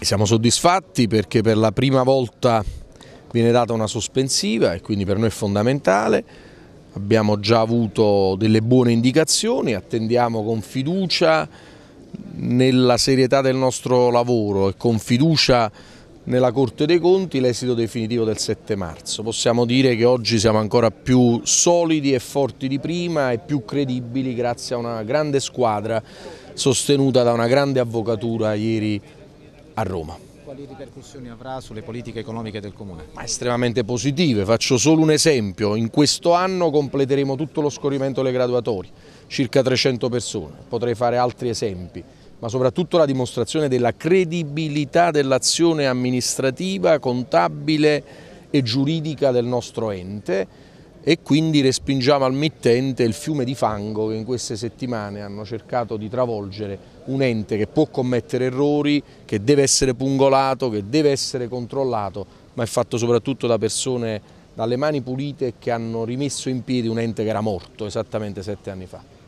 Siamo soddisfatti perché per la prima volta viene data una sospensiva e quindi per noi è fondamentale. Abbiamo già avuto delle buone indicazioni, attendiamo con fiducia nella serietà del nostro lavoro e con fiducia nella Corte dei Conti l'esito definitivo del 7 marzo. Possiamo dire che oggi siamo ancora più solidi e forti di prima e più credibili grazie a una grande squadra sostenuta da una grande avvocatura ieri a Roma. Quali ripercussioni avrà sulle politiche economiche del Comune? Ma estremamente positive, faccio solo un esempio, in questo anno completeremo tutto lo scorrimento delle graduatorie, circa 300 persone, potrei fare altri esempi, ma soprattutto la dimostrazione della credibilità dell'azione amministrativa, contabile e giuridica del nostro ente e quindi respingiamo al mittente il fiume di fango che in queste settimane hanno cercato di travolgere un ente che può commettere errori, che deve essere pungolato, che deve essere controllato, ma è fatto soprattutto da persone dalle mani pulite che hanno rimesso in piedi un ente che era morto esattamente sette anni fa.